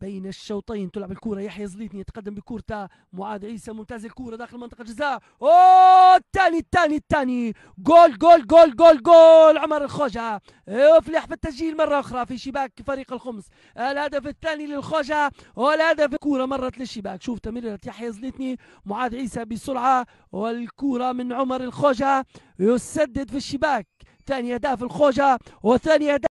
بين الشوطين تلعب الكرة يحيى زليتني يتقدم بكورته معاذ عيسى ممتاز الكرة داخل منطقة الجزاء اوه الثاني الثاني الثاني جول جول جول جول جول عمر الخوجة افلح في التسجيل مرة أخرى في شباك فريق الخمس الهدف الثاني للخوجة والهدف الكرة مرت للشباك شوف تمريرة يحيى زليتني معاذ عيسى بسرعة والكرة من عمر الخوجة يسدد في الشباك ثاني أهداف الخوجة وثاني أهداف